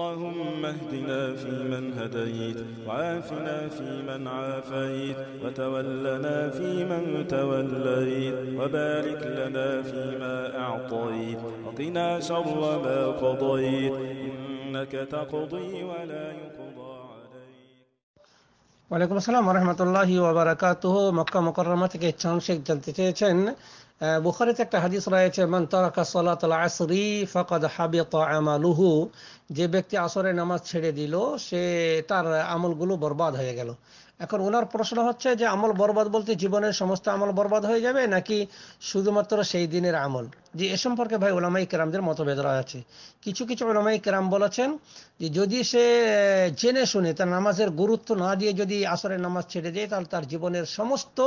اللهم اهدنا فيمن هديت وعافنا فيمن عافيت وتولنا فيمن توليت وبارك لنا فيما أعطيت وقنا شر ما قضيت إنك تقضي ولا يقضى ওয়ালাইকুম আসসালাম রহমতুল্লাহি ওবরাকাতুহ মক্কা মোকরমা থেকে ইচ্ছাম শেখ জানতে চেয়েছেন বুখারিতে একটা হাদিস রয়েছে মান তারাকা সালাত আল আসরি ফাকাদ হাবিত আমালুহু যে ব্যক্তি আসরের নামাজ ছেড়ে দিল সে তার আমলগুলো বরবাদ হয়ে গেল এখন ওনার প্রশ্ন হচ্ছে যে আমল বরবাদ বলতে জীবনের সমস্ত আমল বরবাদ হয়ে যাবে নাকি শুধুমাত্র সেই দিনের আমল যে এ সম্পর্কে ভাই ওলামাই কেরামদের মতভেদ রয়েছে কিছু কিছু ওলামাই কেরাম বলেছেন যে যদি সে জেনে শুনে তার নামাজের গুরুত্ব না দিয়ে যদি আসরের নামাজ ছেড়ে দেয় তাহলে তার জীবনের সমস্ত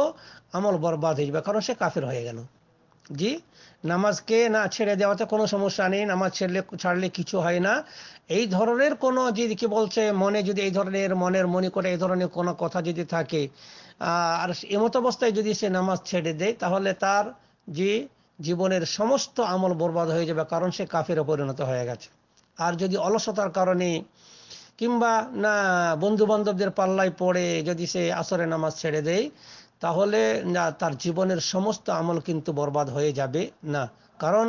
আমল বরবাদ হয়ে যাবে কারণ সে কাফের হয়ে গেল জি নামাজকে না ছেড়ে দেওয়াতে কোনো সমস্যা নেই নামাজ ছেড়লে ছাড়লে কিছু হয় না এই ধরনের কোন যদি কি বলছে মনে যদি এই ধরনের মনের মনে করে এই ধরনের কোন কথা যদি থাকে আর এমত অবস্থায় যদি সে নামাজ ছেড়ে দেয় তাহলে তার যে জীবনের সমস্ত আমল বরবাদ হয়ে যাবে কারণ সে কাফের পরিণত হয়ে গেছে আর যদি অলসতার কারণে কিংবা না বন্ধু বান্ধবদের পাল্লায় পড়ে যদি সে আসরে নামাজ ছেড়ে দেয় তাহলে না তার জীবনের সমস্ত আমল কিন্তু বরবাদ হয়ে যাবে না কারণ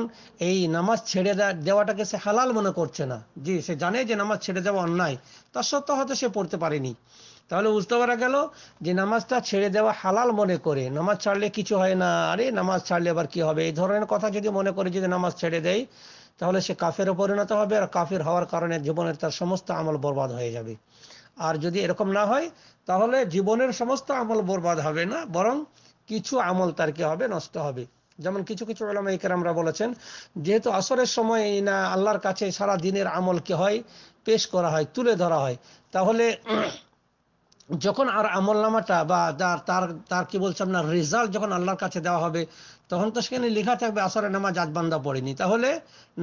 এই নামাজ ছেড়ে দেওয়াটাকে সে হালাল মনে করছে না জি সে জানে যে নামাজ ছেড়ে দেওয়া অন্যায় তা সত্ত্বেও হয়তো সে পড়তে পারেনি তাহলে বুঝতে পারা গেল যে নামাজটা ছেড়ে দেওয়া হালাল মনে করে নামাজ ছাড়লে কিছু হয় না আরে নামাজ ছাড়লে আবার কি হবে এই ধরনের কথা যদি মনে করে যদি নামাজ ছেড়ে দেয় তাহলে সে কাফেরও পরিণত হবে আর কাফের হওয়ার কারণে জীবনের তার সমস্ত আমল বরবাদ হয়ে যাবে আর যদি এরকম না হয় তাহলে জীবনের সমস্ত আমল বরবাদ হবে না বরং কিছু আমল তার কি হবে নষ্ট হবে যেমন কিছু কিছু ওলামাইকার আমরা বলেছেন যেহেতু আসরের সময় না আল্লাহর কাছে সারা দিনের আমল কি হয় পেশ করা হয় তুলে ধরা হয় তাহলে যখন আর আমল নামাটা বা তার তার কি বলছে না রেজাল্ট যখন আল্লাহর কাছে দেওয়া হবে তখন তো সেখানে লেখা থাকবে আসরের নামাজ আজ বান্দা পড়েনি তাহলে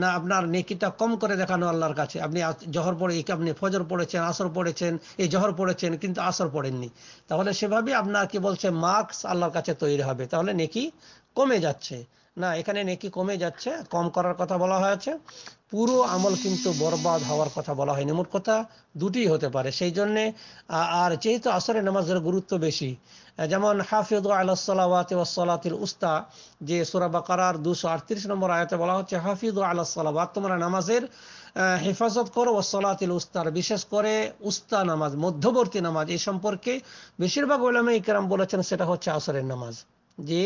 না আপনার নেকিটা কম করে দেখানো আল্লাহর কাছে আপনি জহর পড়ে আপনি ফজর পড়েছেন আসর পড়েছেন এই জহর পড়েছেন কিন্তু আসর পড়েননি তাহলে সেভাবে আপনার কি বলছে মার্কস আল্লাহর কাছে তৈরি হবে তাহলে নেকি কমে যাচ্ছে না এখানে নেকি কমে যাচ্ছে কম করার কথা বলা হয়েছে পুরো আমল কিন্তু বরবাদ হওয়ার কথা বলা হয়নি মোট কথা দুটি হতে পারে সেই জন্যে আর যেহেতু আসরের নামাজের গুরুত্ব বেশি যেমন হাফিজ আল্লাহ সালাওয়াত ওয়াসালাতিল উস্তা যে সোরা বাকার দুশো আটত্রিশ নম্বর আয়তে বলা হচ্ছে হাফিজ আল্লাহ সালাবাদ তোমরা নামাজের হেফাজত করো ও সলাতিল উস্তার বিশেষ করে উস্তা নামাজ মধ্যবর্তী নামাজ এই সম্পর্কে বেশিরভাগ ওলামে ইকরাম বলেছেন সেটা হচ্ছে আসরের নামাজ যে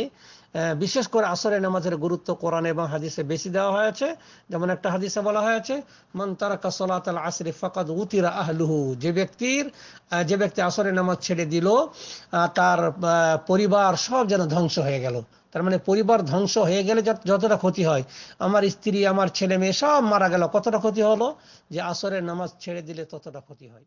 বিশেষ করে আসরের নামাজের গুরুত্ব কোরআন এবং হাদিসে বেশি দেওয়া হয়েছে যেমন একটা হাদিসে বলা হয়েছে মান তারাকা সলাত আল আসরি ফাকাদ উতিরা আহলুহু যে ব্যক্তির যে ব্যক্তি আসরের নামাজ ছেড়ে দিল তার পরিবার সব যেন ধ্বংস হয়ে গেল তার মানে পরিবার ধ্বংস হয়ে গেলে যতটা ক্ষতি হয় আমার স্ত্রী আমার ছেলে মেয়ে সব মারা গেল কতটা ক্ষতি হলো যে আসরের নামাজ ছেড়ে দিলে ততটা ক্ষতি হয়